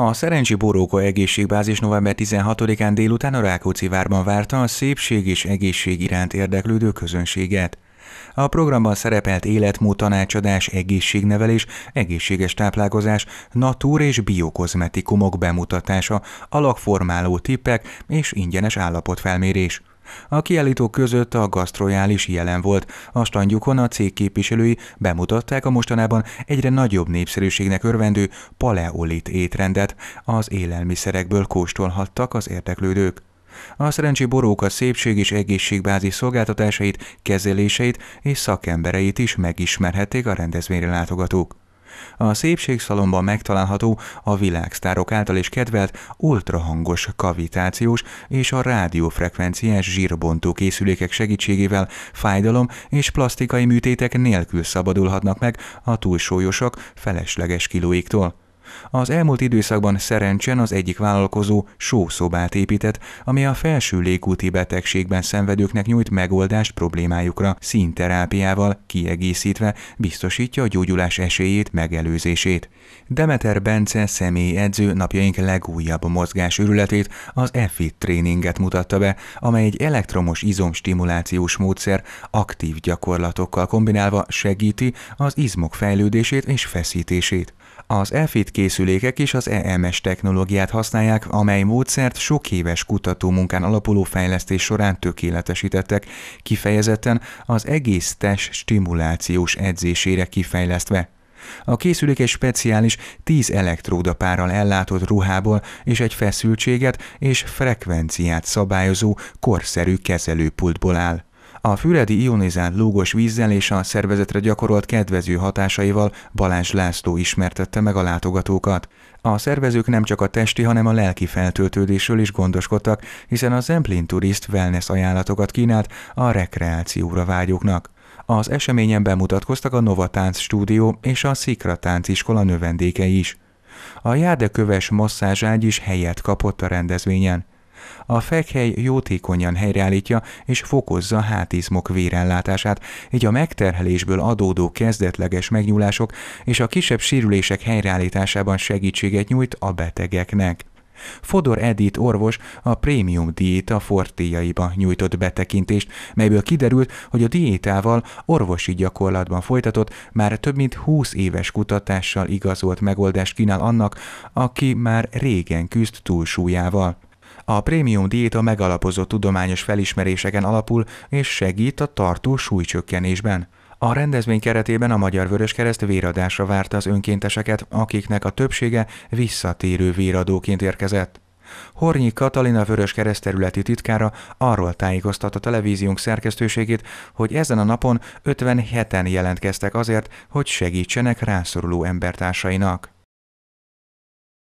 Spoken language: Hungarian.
A Szerencsi Boróka egészségbázis november 16-án délután a Rákóczi várban várta a szépség és egészség iránt érdeklődő közönséget. A programban szerepelt életmód tanácsadás, egészségnevelés, egészséges táplálkozás, natúr és biokozmetikumok bemutatása, alakformáló tippek és ingyenes állapotfelmérés. A kiállítók között a gasztrojál is jelen volt. A standjukon a cég képviselői bemutatták a mostanában egyre nagyobb népszerűségnek örvendő paleolit étrendet. Az élelmiszerekből kóstolhattak az érdeklődők. A szerencsi boróka szépség és egészségbázis szolgáltatásait, kezeléseit és szakembereit is megismerhették a rendezvényre látogatók. A szépségszalomban megtalálható a világsztárok által is kedvelt ultrahangos, kavitációs és a rádiófrekvenciás zsírbontó készülékek segítségével fájdalom és plastikai műtétek nélkül szabadulhatnak meg a túlsúlyosak felesleges kilóiktól. Az elmúlt időszakban Szerencsen az egyik vállalkozó sószobát épített, ami a felső légúti betegségben szenvedőknek nyújt megoldást problémájukra, színterápiával kiegészítve biztosítja a gyógyulás esélyét, megelőzését. Demeter Bence személyi edző napjaink legújabb ürületét, az EFIT tréninget mutatta be, amely egy elektromos izomstimulációs módszer aktív gyakorlatokkal kombinálva segíti az izmok fejlődését és feszítését. Az EFIT készülékek is az EMS technológiát használják, amely módszert sok éves kutatómunkán alapuló fejlesztés során tökéletesítettek, kifejezetten az egész test stimulációs edzésére kifejlesztve. A készülék egy speciális 10 párral ellátott ruhából és egy feszültséget és frekvenciát szabályozó korszerű kezelőpultból áll. A füredi ionizált lúgos vízzel és a szervezetre gyakorolt kedvező hatásaival Balázs László ismertette meg a látogatókat. A szervezők nem csak a testi, hanem a lelki feltöltődésről is gondoskodtak, hiszen a Zemplén Turist wellness ajánlatokat kínált a rekreációra vágyóknak. Az eseményen bemutatkoztak a Nova Tánc stúdió és a Szikra Tánciskola növendékei is. A járdeköves masszázságy is helyet kapott a rendezvényen. A fekhely jótékonyan helyreállítja és fokozza hátizmok vérellátását, így a megterhelésből adódó kezdetleges megnyúlások és a kisebb sérülések helyreállításában segítséget nyújt a betegeknek. Fodor Edit orvos a prémium diéta fortéjaiba nyújtott betekintést, melyből kiderült, hogy a diétával orvosi gyakorlatban folytatott, már több mint 20 éves kutatással igazolt megoldást kínál annak, aki már régen küzd túlsúlyával. A prémium diéta megalapozott tudományos felismeréseken alapul és segít a tartó súlycsökkenésben. A rendezvény keretében a Magyar Vöröskereszt véradásra várta az önkénteseket, akiknek a többsége visszatérő véradóként érkezett. Hornyi Katalina Vöröskereszt területi titkára arról tájékoztat a televíziónk szerkesztőségét, hogy ezen a napon 57-en jelentkeztek azért, hogy segítsenek rászoruló embertársainak.